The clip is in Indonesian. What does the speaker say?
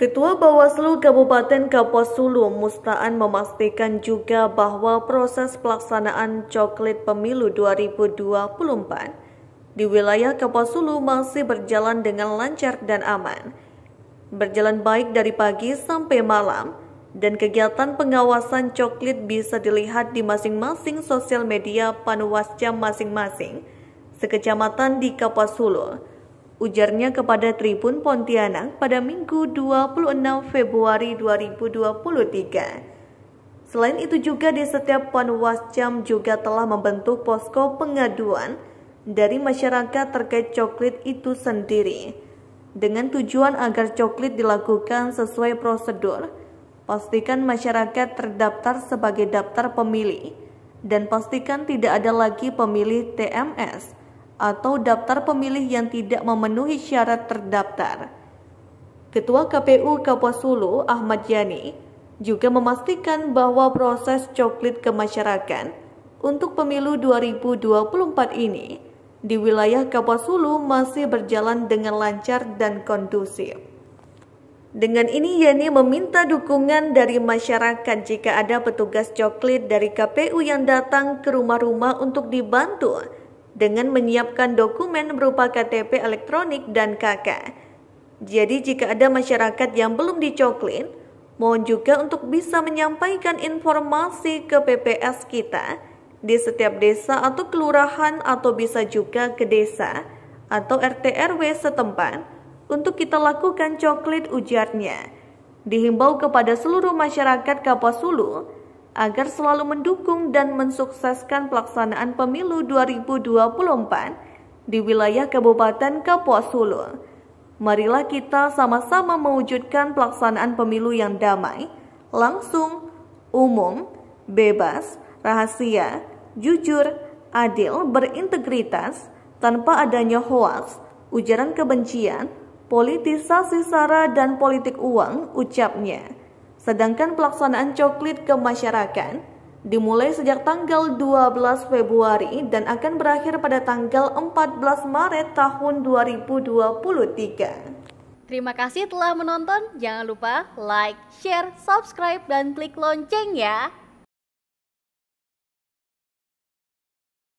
Ketua Bawaslu Kabupaten Kapuasulu Mustaan memastikan juga bahwa proses pelaksanaan coklit pemilu 2024 di wilayah Kapuasulu masih berjalan dengan lancar dan aman. Berjalan baik dari pagi sampai malam dan kegiatan pengawasan coklit bisa dilihat di masing-masing sosial media panwascam masing-masing sekecamatan di Kapuasulu ujarnya kepada Tribun Pontianak pada Minggu 26 Februari 2023. Selain itu juga di setiap panwascam juga telah membentuk posko pengaduan dari masyarakat terkait coklit itu sendiri dengan tujuan agar coklit dilakukan sesuai prosedur. Pastikan masyarakat terdaftar sebagai daftar pemilih dan pastikan tidak ada lagi pemilih TMS atau daftar pemilih yang tidak memenuhi syarat terdaftar. Ketua KPU Kapuasulu Ahmad Yani juga memastikan bahwa proses coklit ke untuk pemilu 2024 ini di wilayah Kapuasulu masih berjalan dengan lancar dan kondusif. Dengan ini Yani meminta dukungan dari masyarakat jika ada petugas coklit dari KPU yang datang ke rumah-rumah untuk dibantu dengan menyiapkan dokumen berupa KTP elektronik dan KK. Jadi jika ada masyarakat yang belum dicoklin, mohon juga untuk bisa menyampaikan informasi ke PPS kita di setiap desa atau kelurahan atau bisa juga ke desa atau RT RW setempat untuk kita lakukan coklit ujarnya. Dihimbau kepada seluruh masyarakat Kapuasulu agar selalu mendukung dan mensukseskan pelaksanaan pemilu 2024 di wilayah Kabupaten Kapuas Hulu. Marilah kita sama-sama mewujudkan pelaksanaan pemilu yang damai, langsung, umum, bebas, rahasia, jujur, adil, berintegritas, tanpa adanya hoaks, ujaran kebencian, politisasi sara dan politik uang, ucapnya. Sedangkan pelaksanaan coklit ke masyarakat dimulai sejak tanggal 12 Februari dan akan berakhir pada tanggal 14 Maret tahun 2023. Terima kasih telah menonton. Jangan lupa like, share, subscribe, dan klik lonceng ya.